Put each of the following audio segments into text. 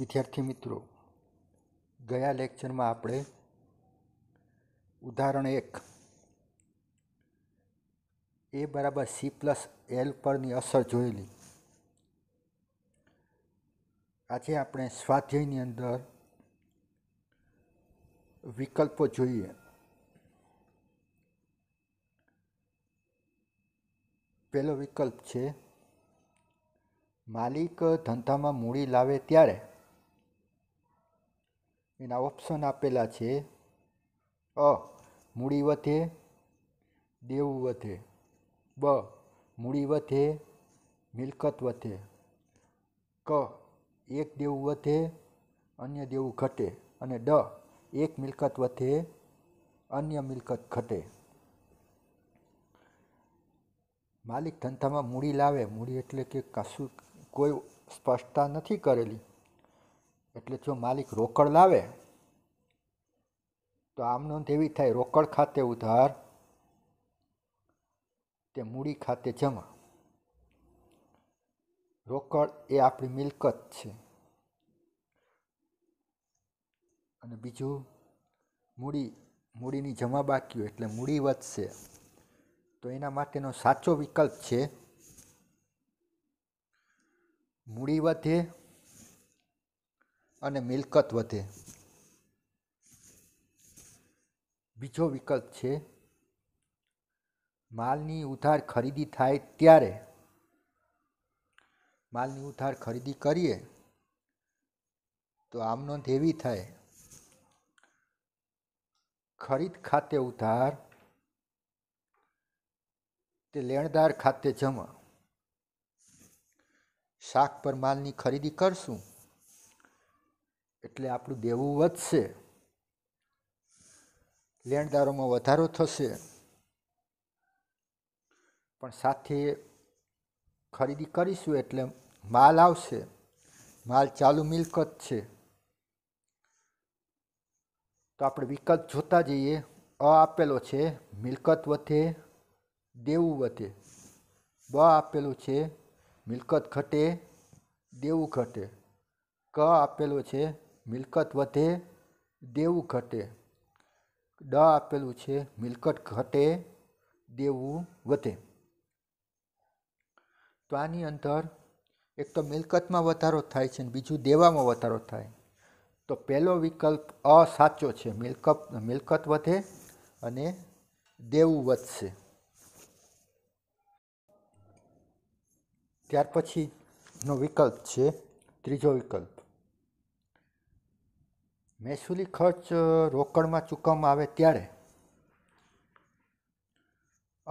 વિદ્યાર્થી મિત્રો ગયા લેક્ચરમાં આપણે ઉદાહરણ એક એ બરાબર સી પ્લસ એલ પરની અસર જોયેલી આજે આપણે સ્વાધ્યાયની અંદર વિકલ્પો જોઈએ પહેલો વિકલ્પ છે માલિક ધંધામાં મૂડી લાવે ત્યારે એના ઓપ્શન આપેલા છે અ મૂડી વધે દેવું વધે બ મૂડી વધે મિલકત વધે ક એક દેવું વધે અન્ય દેવું ઘટે અને ડ એક મિલકત વધે અન્ય મિલકત ઘટે માલિક ધંધામાં મૂડી લાવે મૂડી એટલે કે કશું કોઈ સ્પષ્ટતા નથી કરેલી એટલે જો માલિક રોકડ લાવે તો આમ નોંધ એવી થાય રોકડ ખાતે ઉધાર તે મૂડી ખાતે જમા રોકડ એ આપણી મિલકત છે અને બીજું મૂડી મૂડીની જમા બાકીઓ એટલે મૂડી વધશે તો એના માટેનો સાચો વિકલ્પ છે મૂડી વધે અને મિલકત વધે બીજો વિકલ્પ છે માલની ઉધાર ખરીદી થાય ત્યારે માલની ઉધાર ખરીદી કરીએ તો આમનો નોંધ થાય ખરીદ ખાતે ઉધાર તે લેણદાર ખાતે જમા શાક પર માલની ખરીદી કરશું એટલે આપણું દેવું વધશે લેણદારોમાં વધારો થશે પણ સાથે ખરીદી કરીશું એટલે માલ આવશે માલ ચાલુ મિલકત છે તો આપણે વિકલ્પ જોતા જઈએ અ આપેલો છે મિલકત વધે દેવું વધે બ આપેલું છે મિલકત ઘટે દેવું ઘટે ક આપેલો છે મિલકત વધે દેવું ઘટે ડ આપેલું છે મિલકત ઘટે દેવું વધે તો આની અંદર એક તો મિલકતમાં વધારો થાય છે અને બીજું દેવામાં વધારો થાય તો પહેલો વિકલ્પ અસાચો છે મિલકત મિલકત વધે અને દેવું વધશે ત્યાર પછીનો વિકલ્પ છે ત્રીજો વિકલ્પ મહેસૂલી ખર્ચ રોકડમાં ચૂકવવામાં આવે ત્યારે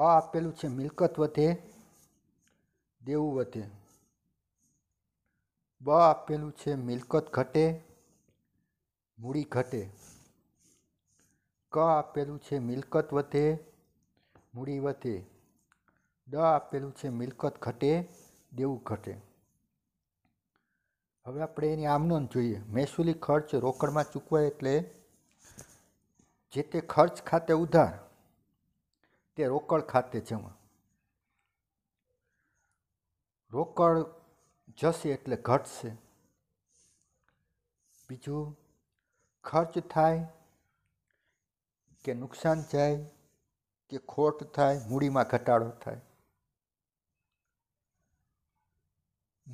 અ આપેલું છે મિલકત વધે દેવું વધે બ આપેલું છે મિલકત ઘટે મૂડી ઘટે ક આપેલું છે મિલકત વધે મૂડી વધે ડ આપેલું છે મિલકત ઘટે દેવું ઘટે હવે આપણે એની આમનોન જોઈએ મહેસૂલી ખર્ચ રોકડમાં ચૂકવાય એટલે જે તે ખર્ચ ખાતે ઉધાર તે રોકડ ખાતે જમા રોકડ જશે એટલે ઘટશે બીજું ખર્ચ થાય કે નુકસાન જાય કે ખોટ થાય મૂડીમાં ઘટાડો થાય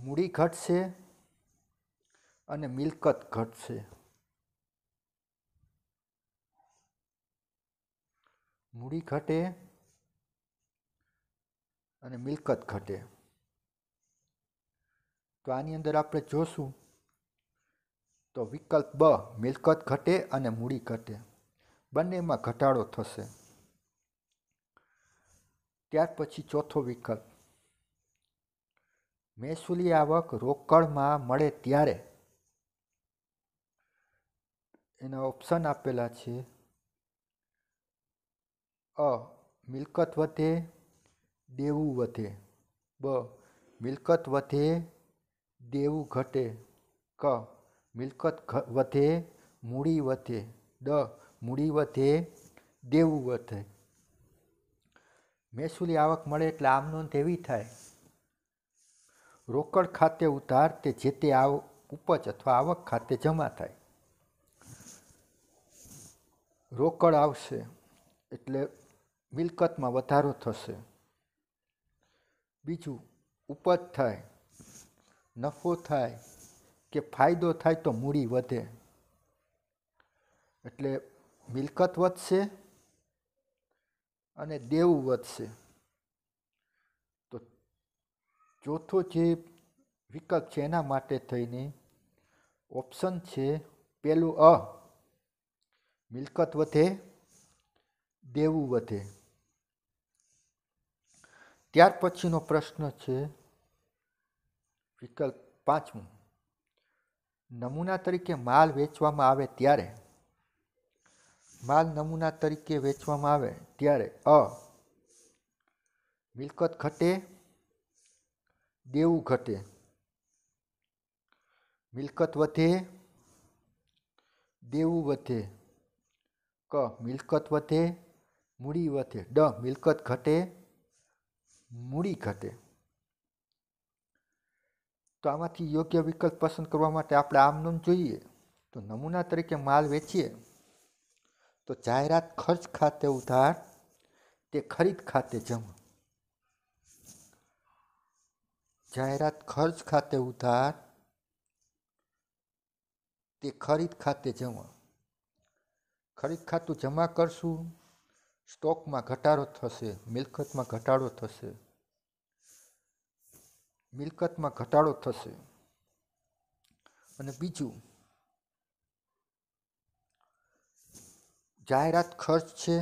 મૂડી ઘટશે અને મિલકત ઘટશે મૂડી ઘટે અને મિલકત ઘટે તો આની અંદર આપણે જોશું તો વિકલ્પ બ મિલકત ઘટે અને મૂડી ઘટે બંનેમાં ઘટાડો થશે ત્યાર પછી ચોથો વિકલ્પ મહેસૂલી આવક રોકડમાં મળે ત્યારે એના ઓપ્શન આપેલા છે અ મિલકત વધે દેવું વધે બ મિલકત વધે દેવું ઘટે ક મિલકત વધે મૂડી વધે ડ મૂડી વધે દેવું વધે મહેસૂલી આવક મળે એટલે આમ તેવી થાય રોકડ ખાતે ઉધાર તે જે તે આવ ઉપજ અથવા આવક ખાતે જમા થાય રોકડ આવશે એટલે મિલકતમાં વધારો થશે બીજું ઉપજ થાય નફો થાય કે ફાયદો થાય તો મૂડી વધે એટલે મિલકત વધશે અને દેવું વધશે તો ચોથો જે વિકલ્પ છે એના માટે થઈને ઓપ્શન છે પેલું અ મિલકત વધે દેવું વધે ત્યાર પછીનો પ્રશ્ન છે વિકલ્પ પાંચમું નમૂના તરીકે માલ વેચવામાં આવે ત્યારે માલ નમૂના તરીકે વેચવામાં આવે ત્યારે અ મિલકત ઘટે દેવું ઘટે મિલકત વધે દેવું વધે ક મિલકત વધે મૂડી વધે ડ મિલકત ઘટે મૂડી ઘટે તો આમાંથી યોગ્ય વિકલ્પ પસંદ કરવા માટે આપણે આમનું જોઈએ તો નમૂના તરીકે માલ વેચીએ તો જાહેરાત ખર્ચ ખાતે ઉધાર તે ખરીદ ખાતે જમા જાહેરાત ખર્ચ ખાતે ઉધાર તે ખરીદ ખાતે જમા ખરીદ ખાતું જમા કરશું સ્ટોકમાં ઘટાડો થશે મિલકતમાં ઘટાડો થશે મિલકતમાં ઘટાડો થશે અને બીજું જાહેરાત ખર્ચ છે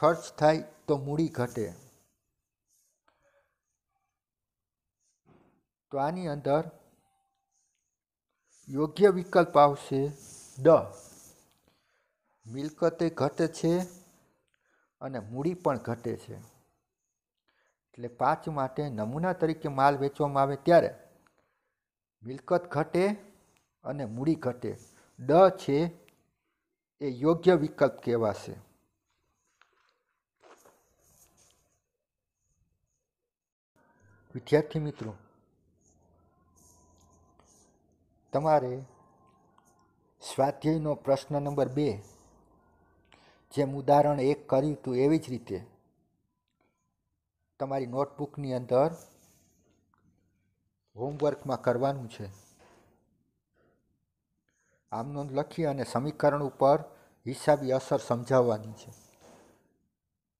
ખર્ચ થાય તો મૂડી ઘટે તો આની અંદર યોગ્ય વિકલ્પ આવશે ડ મિલકતે ઘટે છે અને મૂડી પણ ઘટે છે એટલે પાંચ માટે નમૂના તરીકે માલ વેચવામાં આવે ત્યારે મિલકત ઘટે અને મૂડી ઘટે ડ છે એ યોગ્ય વિકલ્પ કહેવાશે વિદ્યાર્થી મિત્રો તમારે સ્વાધ્યાયનો પ્રશ્ન નંબર બે જેમ ઉદાહરણ એક કર્યું હતું એવી જ રીતે તમારી નોટબુકની અંદર હોમવર્કમાં કરવાનું છે આમ નોંધ લખી અને સમીકરણ ઉપર હિસાબી અસર સમજાવવાની છે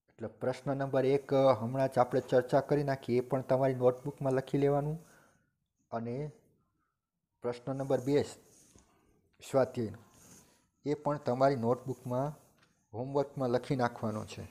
એટલે પ્રશ્ન નંબર એક હમણાં જ આપણે ચર્ચા કરી નાખીએ એ પણ તમારી નોટબુકમાં લખી લેવાનું અને પ્રશ્ન નંબર બે સ્વાધ્યાયનો એ પણ તમારી નોટબુકમાં હોમવર્કમાં લખી નાખવાનો છે